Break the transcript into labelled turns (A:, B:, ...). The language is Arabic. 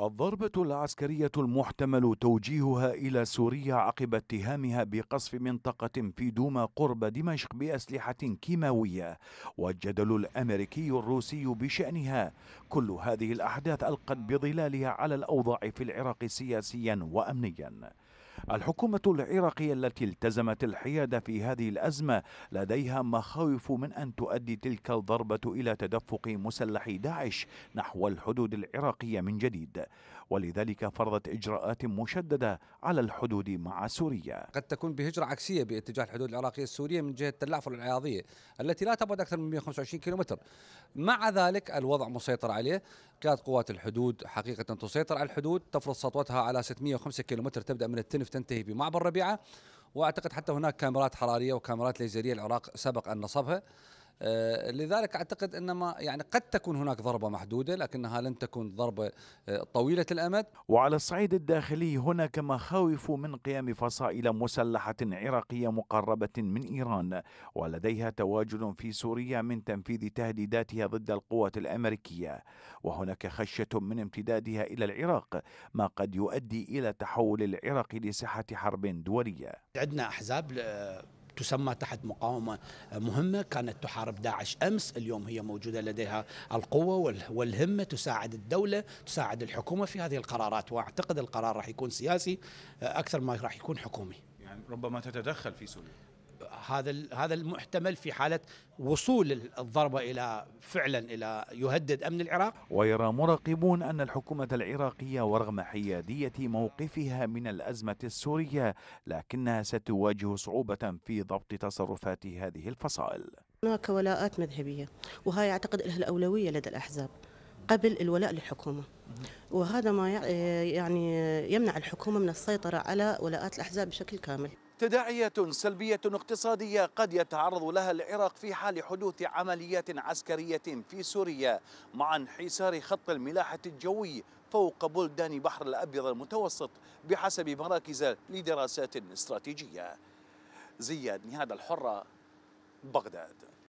A: الضربة العسكرية المحتمل توجيهها إلى سوريا عقب اتهامها بقصف منطقة في دوما قرب دمشق بأسلحة كيماوية والجدل الأمريكي الروسي بشأنها كل هذه الأحداث ألقت بظلالها على الأوضاع في العراق سياسيا وأمنيا الحكومة العراقية التي التزمت الحياد في هذه الأزمة لديها مخاوف من أن تؤدي تلك الضربة إلى تدفق مسلحي داعش نحو الحدود العراقية من جديد ولذلك فرضت إجراءات مشددة على الحدود مع سوريا قد
B: تكون بهجرة عكسية باتجاه الحدود العراقية السورية من جهة تل العياضية التي لا تبعد أكثر من 125 كيلومتر مع ذلك الوضع مسيطر عليه قيادة قوات الحدود حقيقة تسيطر على الحدود تفرض سطوتها على 605 كيلومتر تبدأ من التنف تنتهي بمعبر ربيعه واعتقد حتى هناك كاميرات حراريه وكاميرات ليزريه العراق سبق ان نصبها آه، لذلك اعتقد انما يعني قد تكون هناك ضربه محدوده لكنها لن تكون ضربه آه،
A: طويله الامد وعلى الصعيد الداخلي هناك مخاوف من قيام فصائل مسلحه عراقيه مقربه من ايران ولديها تواجد في سوريا من تنفيذ تهديداتها ضد القوات الامريكيه وهناك خشيه من امتدادها الى العراق ما قد يؤدي الى تحول العراق لساحه حرب دوليه
C: عندنا احزاب آه، تسمى تحت مقاومه مهمه كانت تحارب داعش امس اليوم هي موجوده لديها القوه والهمه تساعد الدوله تساعد الحكومه في هذه القرارات واعتقد القرار راح يكون سياسي اكثر ما راح يكون حكومي يعني ربما تتدخل في سوريا هذا هذا المحتمل في حاله وصول الضربه الى فعلا الى يهدد امن العراق
A: ويرى مراقبون ان الحكومه العراقيه ورغم حياديه موقفها من الازمه السوريه لكنها ستواجه صعوبه في ضبط تصرفات هذه الفصائل
D: هناك ولاءات مذهبيه وهي اعتقد لها الاولويه لدى الاحزاب قبل الولاء للحكومه وهذا ما يعني يمنع الحكومه من السيطره على ولاءات الاحزاب بشكل كامل
A: تداعيات سلبية اقتصادية قد يتعرض لها العراق في حال حدوث عمليات عسكرية في سوريا مع انحسار خط الملاحة الجوي فوق بلدان بحر الأبيض المتوسط بحسب مراكز لدراسات استراتيجية زياد نهاد الحرة بغداد